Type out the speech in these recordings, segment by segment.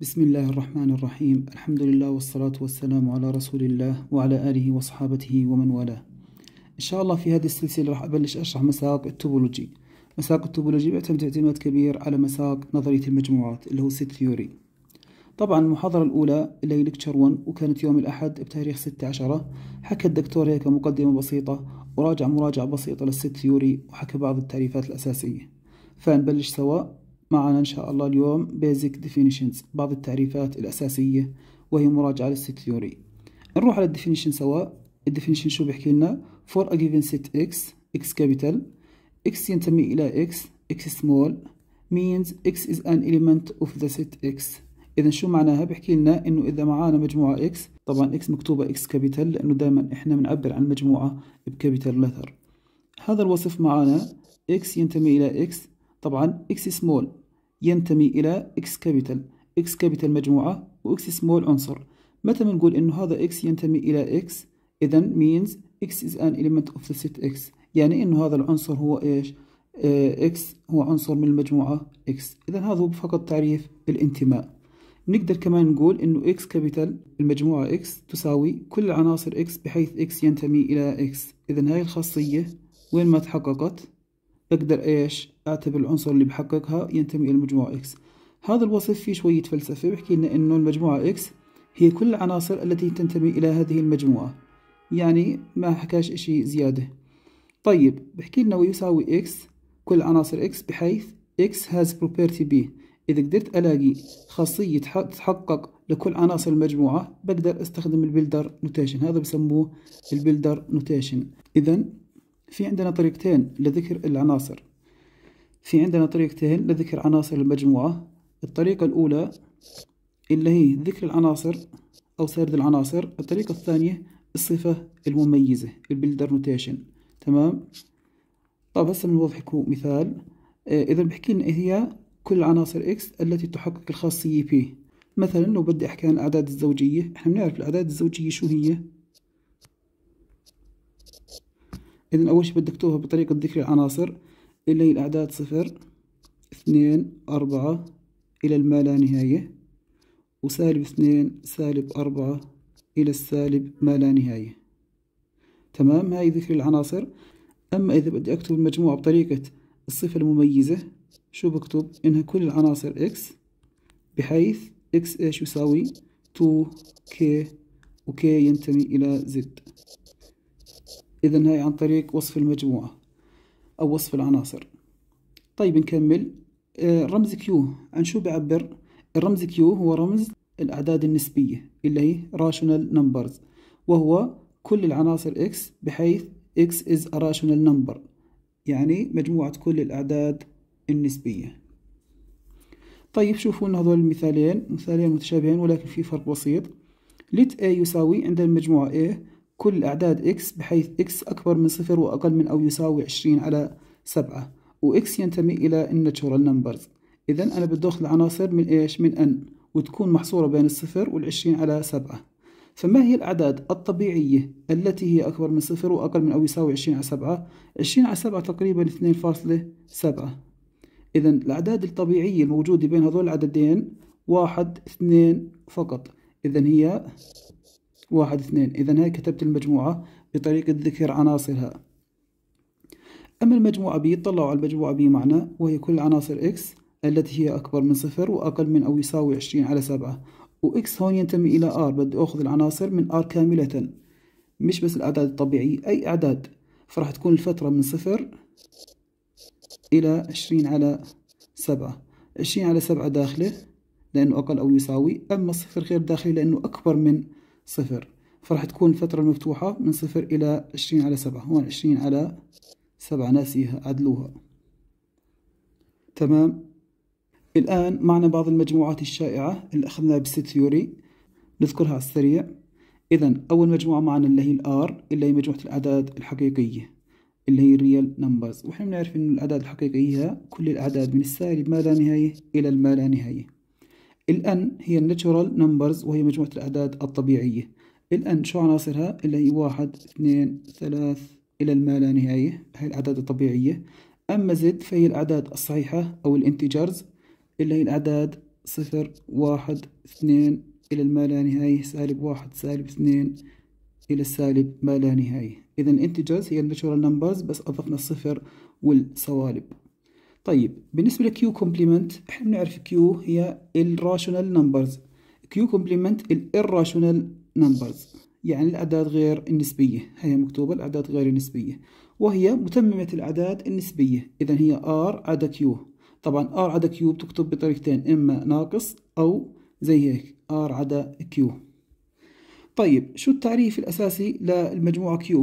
بسم الله الرحمن الرحيم الحمد لله والصلاة والسلام على رسول الله وعلى آله وصحابته ومن والاه إن شاء الله في هذه السلسلة راح أبلش أشرح مساق التوبولوجي مساق التوبولوجي بيعتمد اعتماد كبير على مساق نظرية المجموعات اللي هو سيت ثيوري طبعا المحاضرة الأولى اللي هي لكتشر 1 وكانت يوم الأحد بتاريخ ستة عشرة حكى الدكتور هيك مقدمة بسيطة وراجع مراجعة بسيطة للست ثيوري وحكى بعض التعريفات الأساسية فنبلش سوا معنا إن شاء الله اليوم Basic Definitions بعض التعريفات الأساسية وهي مراجعة للست ثيوري نروح على الديفينيشن سوا الديفينيشن شو بيحكي لنا for a given set x x capital x ينتمي إلى x x small means x is an element of the set x إذا شو معناها بحكي لنا إنه إذا معانا مجموعة x طبعا x مكتوبة x كابيتال لأنه دائما إحنا بنعبر عن مجموعة بكابيتال letter هذا الوصف معانا x ينتمي إلى x طبعا إكس سمول ينتمي إلى إكس كابيتال إكس كابيتال مجموعة وإكس سمول عنصر متى بنقول إنه هذا إكس ينتمي إلى إكس إذا means إكس is an element of the set X يعني إنه هذا العنصر هو إيش إكس آه، هو عنصر من المجموعة إكس إذا هذا هو فقط تعريف الانتماء نقدر كمان نقول إنه إكس كابيتال المجموعة إكس تساوي كل عناصر إكس بحيث إكس ينتمي إلى إكس إذا هاي الخاصية وين ما تحققت بقدر إيش اعتبر العنصر اللي بحققها ينتمي إلى المجموعة إكس هذا الوصف فيه شوية فلسفة بحكي لنا إنه المجموعة إكس هي كل العناصر التي تنتمي إلى هذه المجموعة يعني ما حكاش إشي زيادة طيب بحكي لنا ويساوي إكس كل عناصر إكس بحيث إكس has property B إذا قدرت ألاقي خاصية تتحقق لكل عناصر المجموعة بقدر استخدم البيلدر نوتيشن هذا بسموه البيلدر نوتيشن إذا في عندنا طريقتين لذكر العناصر في عندنا طريقتين لذكر عناصر المجموعة الطريقة الأولى اللي هي ذكر العناصر أو سرد العناصر الطريقة الثانية الصفة المميزة البيلدر نوتيشن تمام طب هسه بنوضح لكم مثال آه، إذا بحكي لنا هي كل عناصر إكس التي تحقق الخاصية P مثلا لو بدي أحكي عن الأعداد الزوجية إحنا بنعرف الأعداد الزوجية شو هي إذا أول شي بدك تكتبها بطريقة ذكر العناصر إلا هي الأعداد صفر اثنين أربعة إلى الما لا نهاية وسالب اثنين سالب أربعة إلى السالب ما لا نهاية تمام هاي ذكر العناصر أما إذا بدي أكتب المجموعة بطريقة الصفة المميزة شو بكتب إنها كل العناصر إكس بحيث إكس إيش يساوي 2 كي وكي ينتمي إلى زد إذا هاي عن طريق وصف المجموعة أو وصف العناصر طيب نكمل آه، رمز كيو عن شو بعبر الرمز كيو هو رمز الأعداد النسبية اللي هي rational numbers وهو كل العناصر x بحيث x is a rational number يعني مجموعة كل الأعداد النسبية طيب شوفوا لنا هذول المثالين مثالين متشابهين ولكن في فرق بسيط let A يساوي عند المجموعة A كل أعداد إكس بحيث إكس أكبر من صفر وأقل من أو يساوي عشرين على سبعة وإكس ينتمي إلى الناتشورال نمبرز إذا أنا بدي أخذ العناصر من إيش؟ من أن وتكون محصورة بين الصفر والعشرين على سبعة فما هي الأعداد الطبيعية التي هي أكبر من صفر وأقل من أو يساوي عشرين على سبعة؟ عشرين على سبعة تقريبا اثنين فاصلة سبعة إذا الأعداد الطبيعية الموجودة بين هذول العددين واحد اثنين فقط إذا هي واحد اثنين إذا هاي كتبت المجموعة بطريقة ذكر عناصرها أما المجموعة بي طلعوا على المجموعة بي معنا وهي كل عناصر اكس التي هي أكبر من صفر وأقل من أو يساوي عشرين على سبعة وإكس هون ينتمي إلى ار بدي أخذ العناصر من ار كاملة مش بس الأعداد الطبيعية أي أعداد فراح تكون الفترة من صفر إلى عشرين على سبعة عشرين على سبعة داخله لأنه أقل أو يساوي أما الصفر غير داخلي لأنه أكبر من صفر فراح تكون الفترة المفتوحة من صفر إلى عشرين على سبعة هون عشرين على سبعة ناسيها عدلوها تمام الآن معنا بعض المجموعات الشائعة اللي أخذناها بالست ثيوري نذكرها على السريع إذا أول مجموعة معنا اللي هي الآر اللي هي مجموعة الأعداد الحقيقية اللي هي الريال نمبرز وإحنا بنعرف إنه الأعداد الحقيقية كل الأعداد من السالب ما لا نهاية إلى الما لا نهاية الان هي الناتشورال نمبرز وهي مجموعة الأعداد الطبيعية الان شو عناصرها اللي هي واحد اثنين ثلاث إلى ما لا نهاية هي الأعداد الطبيعية أما زد فهي الأعداد الصحيحة أو الانتجرز اللي هي الأعداد صفر واحد اثنين إلى ما لا نهاية سالب واحد سالب اثنين إلى السالب ما لا نهاية إذا الانتجرز هي الناتشورال نمبرز بس أضفنا الصفر والسوالب طيب بالنسبة لكيو complement احنا بنعرف كيو هي الراشونال نمبرز كيو كومبلمنت الراشونال نمبرز يعني الأعداد غير النسبية هي مكتوبة الأعداد غير النسبية وهي متممة الأعداد النسبية إذا هي R عدا Q طبعا R عدا Q بتكتب بطريقتين إما ناقص أو زي هيك R عدا Q طيب شو التعريف الأساسي للمجموعة Q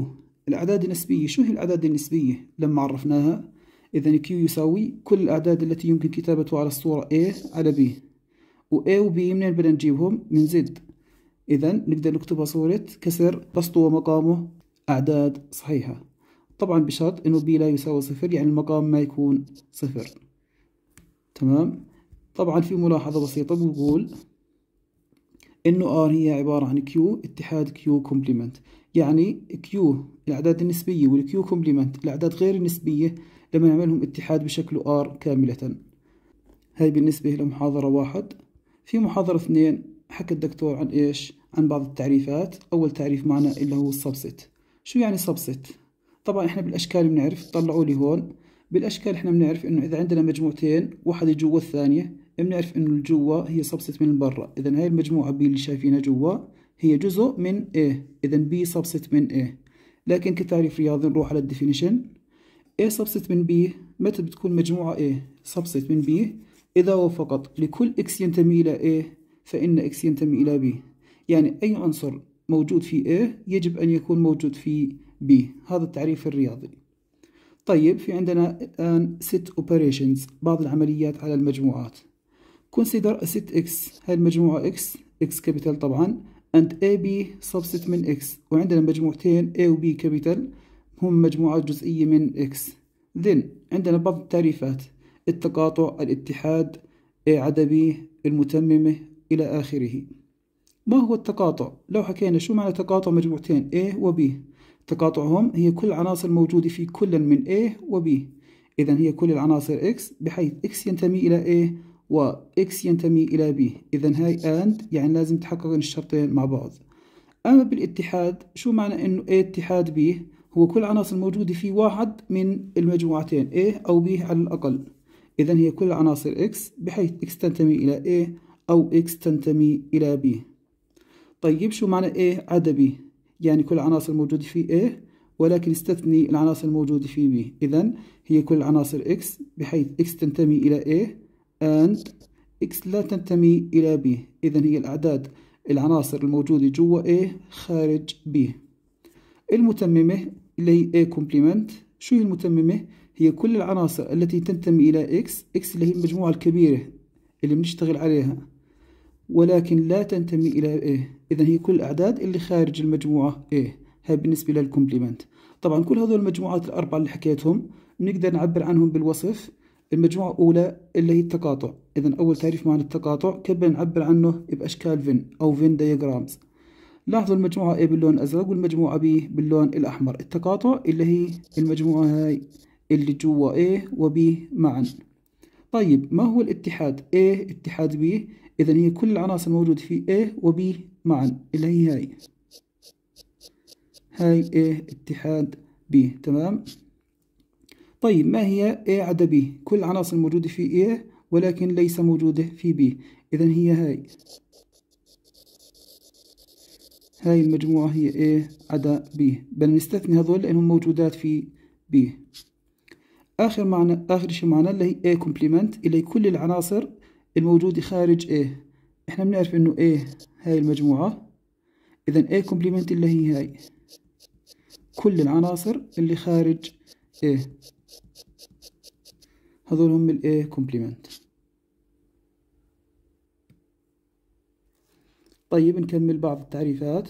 الأعداد النسبية شو هي الأعداد النسبية لما عرفناها إذا Q يساوي كل الأعداد التي يمكن كتابتها على الصورة A على B و A و B منين بدنا نجيبهم؟ من Z إذا نقدر نكتبها صورة كسر بسطه ومقامه أعداد صحيحة طبعا بشرط إنه B لا يساوي صفر يعني المقام ما يكون صفر تمام طبعا في ملاحظة بسيطة بقول إنه R هي عبارة عن Q اتحاد Q complement يعني Q الأعداد النسبية والQ complement الأعداد غير النسبية لما نعملهم اتحاد بشكل R كاملة هاي بالنسبة لمحاضرة واحد في محاضرة اثنين حكى الدكتور عن إيش عن بعض التعريفات أول تعريف معنا اللي هو السبست شو يعني سبست طبعا إحنا بالأشكال بنعرف طلعوا لي هون بالأشكال إحنا بنعرف إنه إذا عندنا مجموعتين واحدة جوا الثانية بنعرف إنه الجوا هي سبست من برا إذا هاي المجموعة B اللي شايفينها جوا هي جزء من A إذا B سبست من A لكن كتعريف رياضي نروح على الديفينيشن A subset من B متى بتكون مجموعة A subset من B إذا وفقت لكل X ينتمي إلى A فإن X ينتمي إلى B يعني أي عنصر موجود في A يجب أن يكون موجود في B هذا التعريف الرياضي طيب في عندنا الآن set operations بعض العمليات على المجموعات consider a set X هاي المجموعة X X كابيتال طبعا and AB subset من X وعندنا مجموعتين A و B كابيتال هم مجموعة جزئية من x then عندنا بعض التعريفات التقاطع الاتحاد عدبي المتممة إلى آخره ما هو التقاطع؟ لو حكينا شو معنى تقاطع مجموعتين A و B تقاطعهم هي كل العناصر الموجودة في كل من A و B إذا هي كل العناصر X بحيث X ينتمي إلى A و X ينتمي إلى B إذا هاي and يعني لازم تحقق الشرطين مع بعض أما بالاتحاد شو معنى إنه A اتحاد B هو كل عناصر موجودة في واحد من المجموعتين A أو B على الأقل إذا هي كل عناصر X بحيث X تنتمي إلى A أو X تنتمي إلى B طيب شو معنى A عدا B يعني كل عناصر موجودة في A ولكن استثني العناصر الموجودة في B إذا هي كل عناصر X بحيث X تنتمي إلى A and X لا تنتمي إلى B إذا هي الأعداد العناصر الموجودة جوا A خارج B المتممة اللي هي A complement شو هي المتممة؟ هي كل العناصر التي تنتمي إلى X X اللي هي المجموعة الكبيرة اللي بنشتغل عليها ولكن لا تنتمي إلى A إذا هي كل الأعداد اللي خارج المجموعة A هاي بالنسبة للكومبليمنت طبعا كل هذول المجموعات الأربعة اللي حكيتهم بنقدر نعبر عنهم بالوصف المجموعة الأولى اللي هي التقاطع إذا أول تعريف معنى التقاطع كيف نعبر عنه بأشكال فين أو فين دياجرامز لاحظوا المجموعة A باللون الأزرق والمجموعة B باللون الأحمر التقاطع اللي هي المجموعة هاي اللي جوا A و B معا طيب ما هو الاتحاد A اتحاد B إذا هي كل العناصر الموجودة في A و B معا اللي هي هاي هاي A اتحاد B تمام طيب ما هي A عدا B كل العناصر الموجودة في A ولكن ليس موجودة في B إذا هي هاي هاي المجموعة هي A عدا B بل نستثني هذول لأنهم موجودات في B آخر معنى آخر شيء معنا اللي هي A complement اللي هي كل العناصر الموجودة خارج A إحنا بنعرف إنه A هاي المجموعة إذا A complement اللي هي هاي كل العناصر اللي خارج A هذول هم ال A complement طيب نكمل بعض التعريفات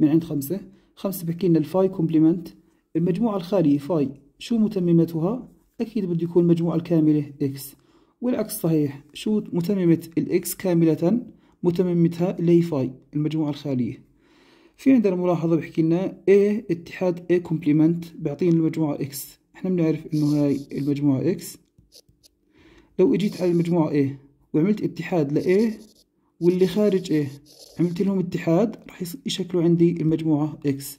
من عند خمسة خمسة بحكي لنا الفاي كومبليمنت المجموعة الخالية فاي شو متممتها أكيد بده يكون المجموعة الكاملة إكس والعكس صحيح شو متممة الإكس كاملة متممتها اللي هي فاي المجموعة الخالية في عندنا ملاحظة بحكي لنا A اتحاد A كومبليمنت بيعطينا المجموعة X احنا بنعرف انه هاي المجموعة X لو اجيت على المجموعة A وعملت اتحاد ل A واللي خارج ايه عملت لهم اتحاد راح يشكلوا عندي المجموعة اكس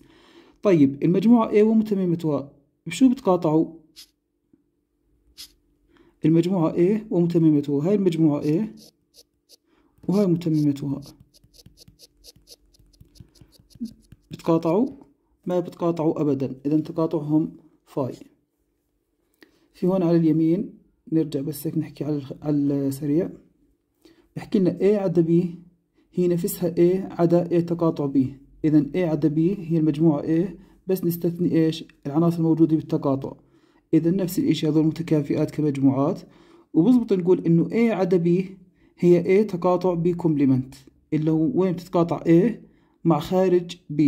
طيب المجموعة A ومتممة بشو بتقاطعوا المجموعة A ومتممة هاي المجموعة A وهاي متممة بتقاطعوا ما بتقاطعوا أبدا إذا تقاطعهم فاي في هون على اليمين نرجع بس هيك نحكي على السريع يحكي لنا A إيه عدا B هي نفسها A إيه عدا A إيه تقاطع B إذا A عدا B هي المجموعة A بس نستثني إيش العناصر الموجودة بالتقاطع إذا نفس الإشي هذول متكافئات كمجموعات وبزبط نقول إنه A عدا B هي A تقاطع B كومبلمنت اللي هو وين بتتقاطع A مع خارج B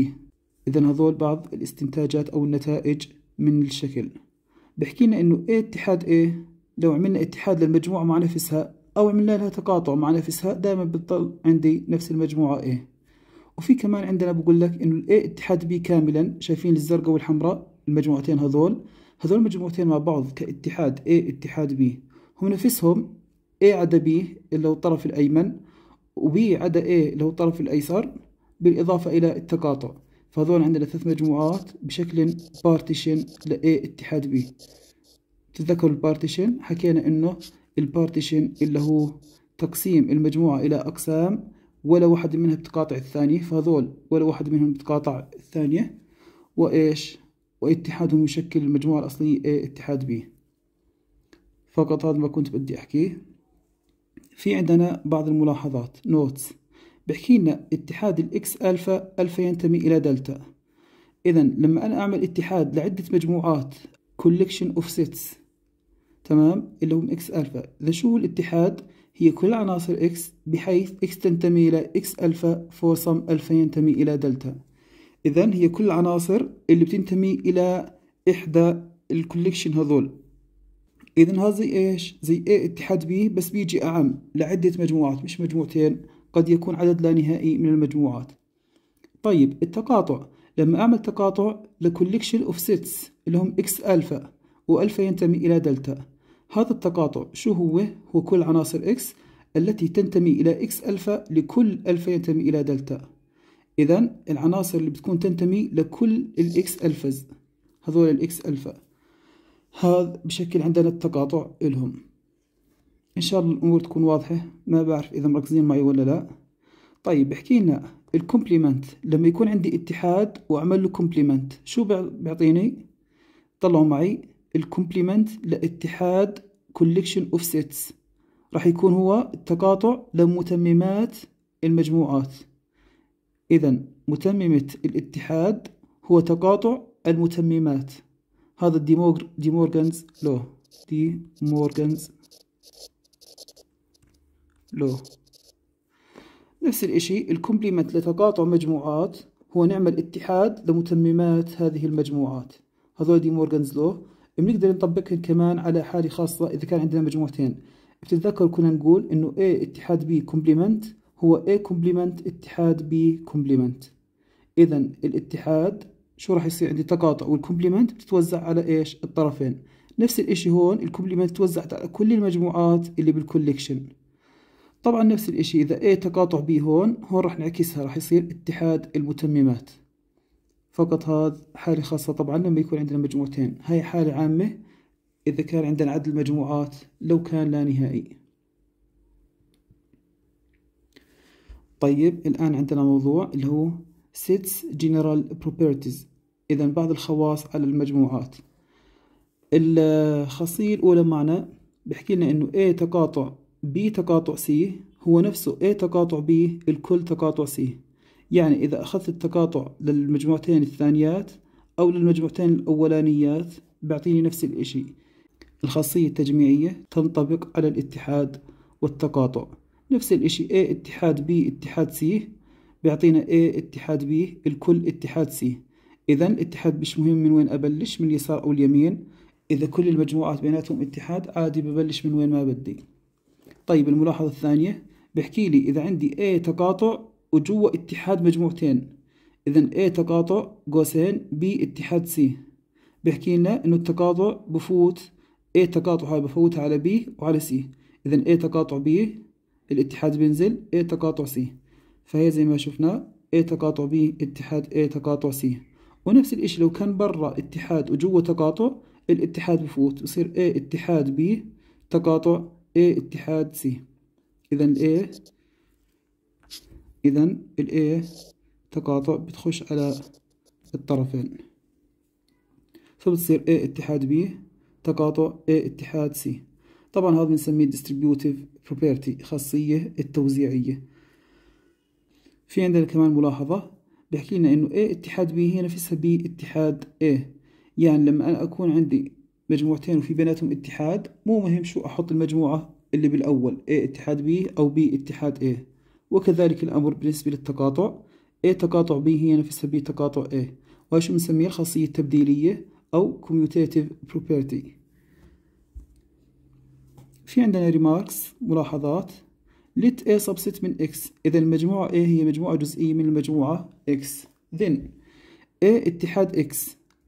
إذا هذول بعض الاستنتاجات أو النتائج من الشكل بحكي لنا إنه A اتحاد A لو عملنا اتحاد للمجموعة مع نفسها أو عملنا لها تقاطع مع نفسها دائما بتضل عندي نفس المجموعة A وفي كمان عندنا بقول لك إنه ال A اتحاد B كاملا شايفين الزرقاء والحمراء المجموعتين هذول هذول المجموعتين مع بعض كاتحاد A اتحاد B هم نفسهم A عدا B اللي هو الطرف الأيمن وB عدا A اللي هو الطرف الأيسر بالإضافة إلى التقاطع فهذول عندنا ثلاث مجموعات بشكل بارتيشن ل A اتحاد B تتذكروا البارتيشن حكينا إنه البارتيشن اللي هو تقسيم المجموعة إلى أقسام ولا واحد منها بتقاطع الثانية فهذول ولا واحد منهم بتقاطع الثانية وإيش واتحادهم يشكل المجموعة الأصلية A اتحاد B فقط هذا ما كنت بدي أحكيه في عندنا بعض الملاحظات نوتس بحكي لنا اتحاد الإكس ألفا ألفا ينتمي إلى دلتا إذا لما أنا أعمل اتحاد لعدة مجموعات collection of sets تمام اللي هم اكس الفا إذا شو هو الاتحاد هي كل عناصر اكس بحيث اكس تنتمي إلى اكس الفا فورسم الفا ينتمي إلى دلتا إذا هي كل العناصر اللي بتنتمي إلى إحدى الكوليكشن هذول إذا هذا زي إيش؟ زي إيه اتحاد بي بس بيجي أعم لعدة مجموعات مش مجموعتين قد يكون عدد لا نهائي من المجموعات طيب التقاطع لما أعمل تقاطع لكوليكشن أوف سيتس اللي هم إكس ألفا وألفا ينتمي إلى دلتا هذا التقاطع شو هو؟ هو كل عناصر إكس التي تنتمي إلى إكس ألفا لكل ألفا ينتمي إلى دلتا إذا العناصر اللي بتكون تنتمي لكل الإكس ألفز هذول الإكس ألفا هذا بشكل عندنا التقاطع إلهم إن شاء الله الأمور تكون واضحة ما بعرف إذا مركزين معي ولا لا طيب احكي لنا الكومبليمنت لما يكون عندي اتحاد وأعمل له كومبليمنت شو بيعطيني؟ طلعوا معي الكومبليمنت لاتحاد كوليكشن اوف سيتس راح يكون هو التقاطع لمتممات المجموعات إذا متممة الاتحاد هو تقاطع المتممات هذا دي ديمورغانز لو دي مورغانز لو نفس الشيء الكومبليمنت لتقاطع مجموعات هو نعمل اتحاد لمتممات هذه المجموعات هذول دي مورغانز لو بنقدر نطبقها كمان على حالة خاصة إذا كان عندنا مجموعتين بتتذكر كنا نقول إنه A اتحاد B complement هو A complement اتحاد B complement إذا الاتحاد شو راح يصير عندي تقاطع والكومبليمنت بتتوزع على إيش الطرفين نفس الإشي هون الكومبليمنت توزعت على كل المجموعات اللي بالكوليكشن طبعا نفس الإشي إذا A تقاطع B هون هون راح نعكسها راح يصير اتحاد المتممات فقط هذا حالة خاصة طبعا لما يكون عندنا مجموعتين هاي حالة عامة إذا كان عندنا عدد المجموعات لو كان لا نهائي طيب الآن عندنا موضوع اللي هو sets general properties إذا بعض الخواص على المجموعات الخاصية الأولى معنا بحكي لنا إنه A تقاطع B تقاطع C هو نفسه A تقاطع B الكل تقاطع C يعني إذا أخذت التقاطع للمجموعتين الثانيات أو للمجموعتين الأولانيات بيعطيني نفس الإشي الخاصية التجميعية تنطبق على الاتحاد والتقاطع نفس الإشي A اتحاد B اتحاد C بيعطينا A اتحاد B الكل اتحاد C إذا الاتحاد مش مهم من وين أبلش من اليسار أو اليمين إذا كل المجموعات بيناتهم اتحاد عادي ببلش من وين ما بدي طيب الملاحظة الثانية بحكي لي إذا عندي A تقاطع وجوا اتحاد مجموعتين إذا A تقاطع قوسين B اتحاد C بيحكي لنا إنه التقاطع بفوت A تقاطع هاي بفوتها على B وعلى C إذا A تقاطع B الاتحاد بينزل A تقاطع C فهي زي ما شفنا A تقاطع B اتحاد A تقاطع C ونفس الإشي لو كان برا اتحاد وجوا تقاطع الاتحاد بفوت يصير A اتحاد B تقاطع A اتحاد C إذا A إذا A تقاطع بتخش على الطرفين فبتصير A اتحاد B تقاطع A اتحاد C طبعا هذا بنسميه distributive property خاصية التوزيعية في عندنا كمان ملاحظة بحكي لنا إنه A اتحاد B هي نفسها B اتحاد A يعني لما أنا أكون عندي مجموعتين وفي بيناتهم اتحاد مو مهم شو أحط المجموعة اللي بالأول A اتحاد B أو B اتحاد A وكذلك الأمر بالنسبة للتقاطع A تقاطع B هي نفسها B تقاطع A وهذا بنسميها الخاصية التبديلية أو commutative property في عندنا remarks ملاحظات let A subset من X إذا المجموعة A هي مجموعة جزئية من المجموعة X then A اتحاد X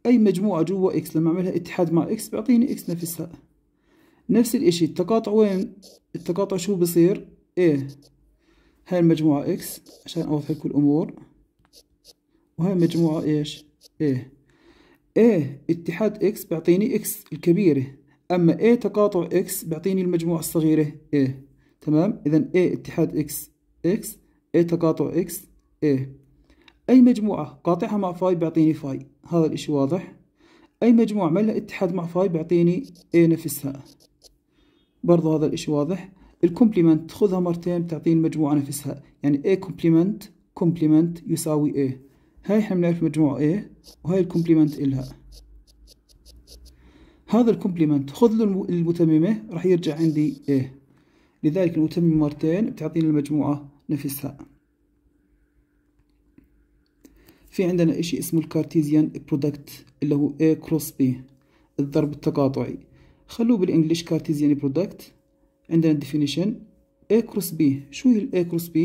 أي مجموعة جوا X لما أعملها اتحاد مع X بيعطيني X نفسها نفس الإشي التقاطع وين التقاطع شو بصير A هاي المجموعة إكس عشان أوضح لكم الأمور وهاي المجموعة إيش إيه إيه اتحاد إكس بيعطيني إكس الكبيرة أما إيه تقاطع إكس بيعطيني المجموعة الصغيرة إيه تمام إذا إيه اتحاد إكس إكس إيه تقاطع إكس إيه أي مجموعة قاطعها مع فاي بيعطيني فاي هذا الإشي واضح أي مجموعة ما لها اتحاد مع فاي بيعطيني إيه نفسها برضو هذا الإشي واضح الكومبليمنت تاخذها مرتين بتعطيني المجموعة نفسها يعني A كومبليمنت كومبليمنت يساوي A هاي احنا بنعرف مجموعة A وهاي الكومبلمنت إلها هذا الكومبلمنت خذ له المتممة راح يرجع عندي A لذلك المتممة مرتين بتعطيني المجموعة نفسها في عندنا اشي اسمه الكارتيزيان برودكت اللي هو A كروس B الضرب التقاطعي خلوه بالانجليش كارتيزيان برودكت عندنا الديفينيشن A cross B شو هي A cross B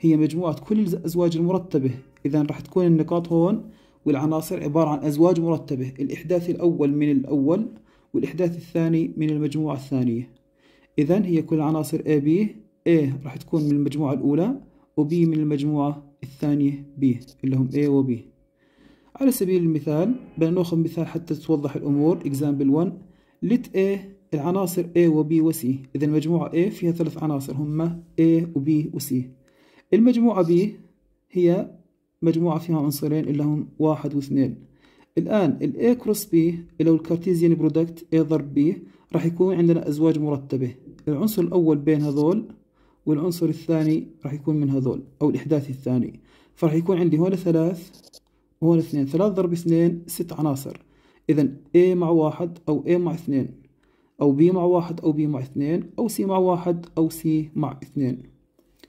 هي مجموعة كل الأزواج المرتبة إذا راح تكون النقاط هون والعناصر عبارة عن أزواج مرتبة الإحداث الأول من الأول والإحداث الثاني من المجموعة الثانية إذا هي كل عناصر A B A راح تكون من المجموعة الأولى وB من المجموعة الثانية B اللي هم A و B على سبيل المثال بدنا ناخذ مثال حتى توضح الأمور example 1 let A العناصر A وB وC إذا مجموعة A فيها ثلاث عناصر هما A وB وC المجموعة B هي مجموعة فيها عنصرين اللي هم واحد واثنين الآن ال A cross B هو الكارتيزيان برودكت A ضرب B راح يكون عندنا أزواج مرتبة العنصر الأول بين هذول والعنصر الثاني راح يكون من هذول أو الإحداث الثاني فراح يكون عندي هون ثلاث وهون اثنين ثلاث ضرب اثنين ست عناصر إذا A مع واحد أو A مع اثنين أو بي مع واحد أو بي مع اثنين أو سي مع واحد أو سي مع اثنين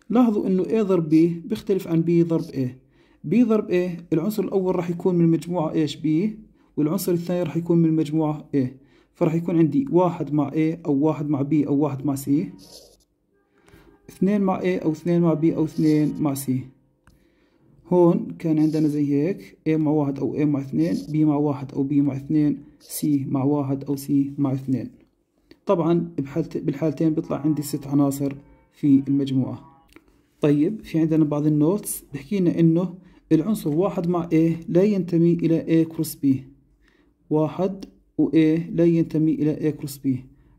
لاحظوا إنه A ضرب B بيختلف عن B ضرب A B ضرب A العنصر الأول راح يكون من مجموعة H B والعنصر الثاني راح يكون من مجموعة A فراح يكون عندي واحد مع A أو واحد مع B أو واحد مع C اثنين مع A أو اثنين مع B أو اثنين مع C هون كان عندنا زي هيك A مع واحد أو A مع اثنين B مع واحد أو B مع اثنين C مع واحد أو C مع اثنين طبعا بالحالتين بيطلع عندي ست عناصر في المجموعة طيب في عندنا بعض النوتس بحكينا انه العنصر واحد مع A لا ينتمي إلى A كروس B واحد و A لا ينتمي إلى A كروس B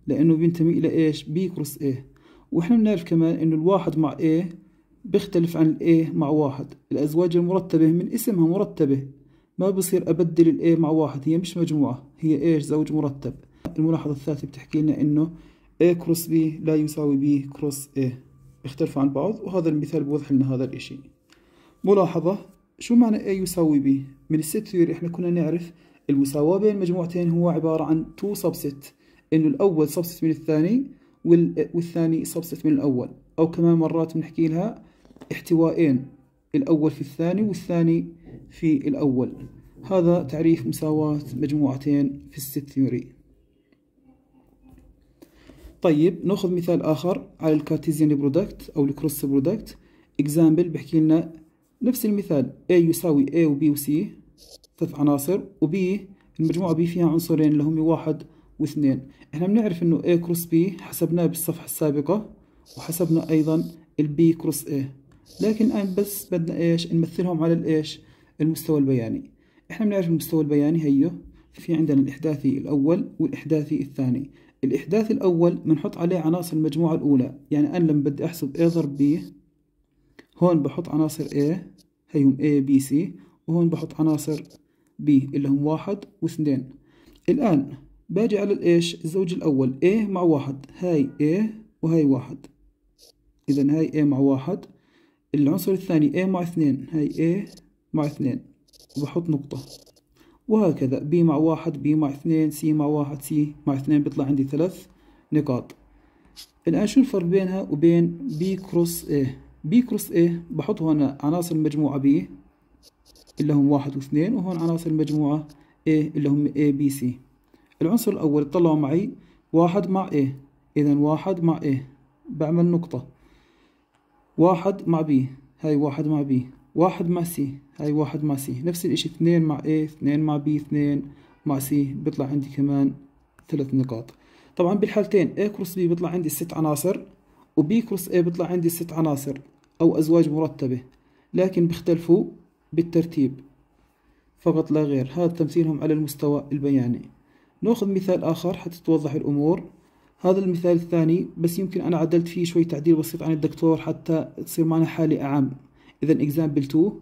لأنه بينتمي إلى إيش B كروس A وإحنا بنعرف كمان إنه الواحد مع A بيختلف عن الA مع واحد الأزواج المرتبة من اسمها مرتبة ما بصير أبدل الA مع واحد هي مش مجموعة هي إيش زوج مرتب الملاحظة الثالثة بتحكي لنا انه A كروس B لا يساوي B كروس A اختلفوا عن بعض وهذا المثال بوضح لنا هذا الاشي ملاحظة شو معنى A يساوي B من الست ثيوري احنا كنا نعرف المساواة بين المجموعتين هو عبارة عن تو subset انه الاول subset من الثاني والثاني subset من الاول او كمان مرات بنحكي لها احتوائين الاول في الثاني والثاني في الاول هذا تعريف مساواة مجموعتين في الست ثيوري طيب ناخذ مثال اخر على الكارتيزيان برودكت او الكروس برودكت اكزامبل بحكي لنا نفس المثال A يساوي A و C ثلاث عناصر B المجموعة B فيها عنصرين اللي هم واحد واثنين احنا بنعرف انه A كروس B حسبناه بالصفحة السابقة وحسبنا ايضا B كروس A لكن الان بس بدنا ايش نمثلهم على الايش المستوى البياني احنا بنعرف المستوى البياني هيو في عندنا الإحداثي الأول والإحداثي الثاني الإحداث الأول بنحط عليه عناصر المجموعة الأولى يعني أنا لما بدي أحسب A ضرب B هون بحط عناصر A هيهم A B C وهون بحط عناصر B اللي هم واحد واثنين الآن باجي على الإيش الزوج الأول A مع واحد هاي A وهاي واحد إذا هاي A مع واحد العنصر الثاني A مع اثنين هاي A مع اثنين وبحط نقطة وهكذا بي مع واحد بي مع اثنين سي مع واحد سي مع اثنين بيطلع عندي ثلاث نقاط الآن شو الفرق بينها وبين بي كروس ايه بي كروس ايه بحط هون عناصر المجموعة بي اللي هم واحد واثنين وهون عناصر المجموعة A اللي هم A B C العنصر الأول اطلعوا معي واحد مع A إذا واحد مع A بعمل نقطة واحد مع B هاي واحد مع B واحد مع سي هاي واحد مع سي نفس الاشي اثنين مع اي اثنين مع بي اثنين مع سي بيطلع عندي كمان ثلاث نقاط طبعا بالحالتين اي كروس بي بيطلع عندي ست عناصر وبي كروس اي بيطلع عندي ست عناصر او ازواج مرتبة لكن بيختلفوا بالترتيب فقط لا غير هذا تمثيلهم على المستوى البياني ناخذ مثال اخر حتى توضح الامور هذا المثال الثاني بس يمكن انا عدلت فيه شوي تعديل بسيط عن الدكتور حتى تصير معنا حالة اعم إذا إكزامبل 2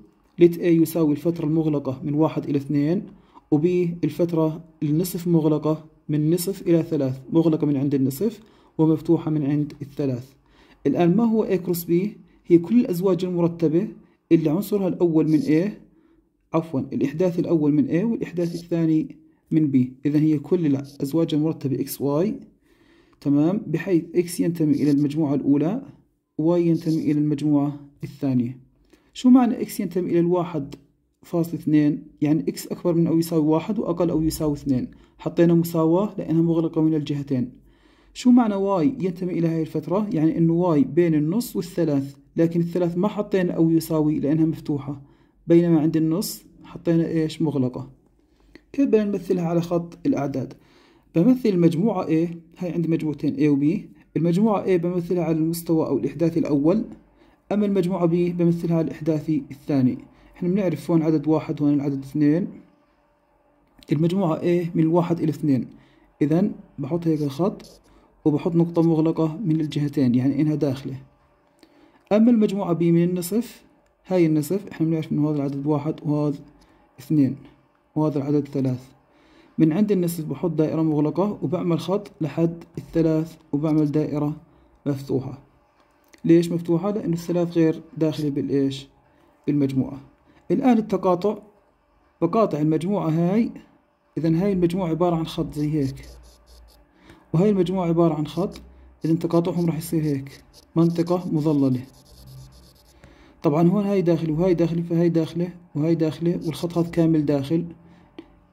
let A يساوي الفترة المغلقة من واحد إلى اثنين وB الفترة النصف مغلقة من نصف إلى ثلاث مغلقة من عند النصف ومفتوحة من عند الثلاث الآن ما هو A كروس B؟ هي كل الأزواج المرتبة اللي عنصرها الأول من A عفوا الإحداث الأول من A والإحداث الثاني من B إذا هي كل الأزواج المرتبة XY تمام بحيث X ينتمي إلى المجموعة الأولى Y ينتمي إلى المجموعة الثانية شو معنى إكس ينتمي إلى الواحد فاصل اثنين يعني إكس أكبر من أو يساوي واحد وأقل أو يساوي اثنين حطينا مساواة لأنها مغلقة من الجهتين شو معنى واي ينتمي إلى هاي الفترة يعني إنه واي بين النص والثلاث لكن الثلاث ما حطينا أو يساوي لأنها مفتوحة بينما عند النص حطينا إيش مغلقة كيف بدنا نمثلها على خط الأعداد بمثل المجموعة A هاي عندي مجموعتين A و B المجموعة A بمثلها على المستوى أو الإحداث الأول أما المجموعة ب بمثلها الإحداثي الثاني إحنا بنعرف هون عدد واحد هون العدد اثنين المجموعة A من الواحد إلى اثنين إذا بحط هيك خط وبحط نقطة مغلقة من الجهتين يعني إنها داخلة أما المجموعة ب من النصف هاي النصف إحنا بنعرف إنه هذا العدد واحد وهذا اثنين وهذا العدد ثلاث من عند النصف بحط دائرة مغلقة وبعمل خط لحد الثلاث وبعمل دائرة مفتوحة ليش مفتوحة لأنه الثلاث غير داخلة بالإيش بالمجموعة الآن التقاطع بقاطع المجموعة هاي إذا هاي المجموعة عبارة عن خط زي هيك وهاي المجموعة عبارة عن خط إذا تقاطعهم راح يصير هيك منطقة مظللة طبعا هون هاي داخل وهاي داخلة فهاي داخلة وهاي داخلة والخط هذا كامل داخل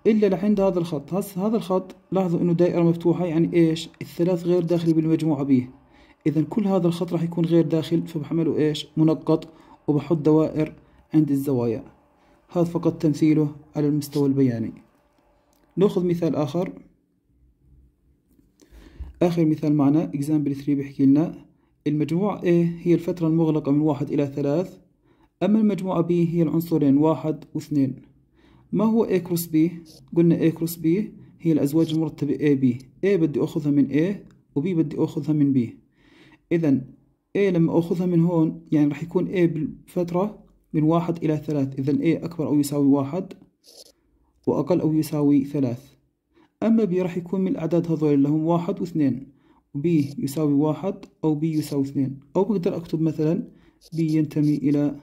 إلا لعند هذا الخط هذا الخط لاحظوا إنه دائرة مفتوحة يعني إيش الثلاث غير داخلة بالمجموعة بيه إذا كل هذا الخط راح يكون غير داخل فبحمله إيش منقط وبحط دوائر عند الزوايا هذا فقط تمثيله على المستوى البياني نأخذ مثال آخر آخر مثال معنا example 3 بيحكي لنا المجموعة A هي الفترة المغلقة من واحد إلى ثلاث أما المجموعة B هي العنصرين واحد واثنين ما هو A cross B؟ قلنا A cross B هي الأزواج المرتبة A B A بدي أخذها من A وB بدي أخذها من B إذا A لما أخذها من هون يعني راح يكون A بالفترة من واحد إلى ثلاث إذا A أكبر أو يساوي واحد وأقل أو يساوي ثلاث أما B راح يكون من الأعداد هذول اللي هم واحد واثنين B يساوي واحد أو B يساوي اثنين أو بقدر أكتب مثلا B ينتمي إلى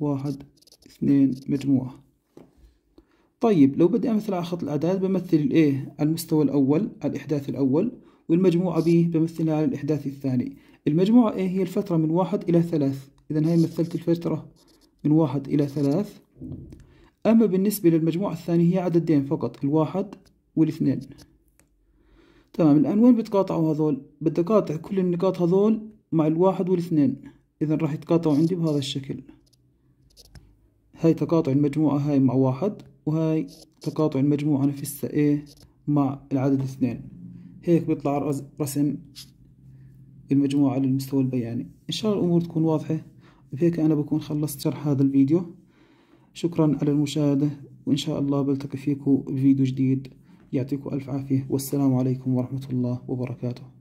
واحد اثنين مجموعة طيب لو بدي أمثل على خط الأعداد بمثل ال A على المستوى الأول على الإحداث الأول والمجموعة B بمثلها على الإحداث الثاني المجموعة A هي الفترة من واحد إلى ثلاث إذا هاي مثلت الفترة من واحد إلى ثلاث أما بالنسبة للمجموعة الثانية هي عددين فقط الواحد والاثنين تمام الآن وين بتقاطعوا هذول؟ بدي أقاطع كل النقاط هذول مع الواحد والاثنين إذا راح يتقاطعوا عندي بهذا الشكل هاي تقاطع المجموعة هاي مع واحد وهاي تقاطع المجموعة نفسها A مع العدد اثنين هيك بيطلع رسم المجموعة على المستوى البياني إن شاء الله الأمور تكون واضحة بهيك أنا بكون خلصت شرح هذا الفيديو شكرا على المشاهدة وإن شاء الله بلتقي فيكم بفيديو جديد يعطيكم ألف عافية والسلام عليكم ورحمة الله وبركاته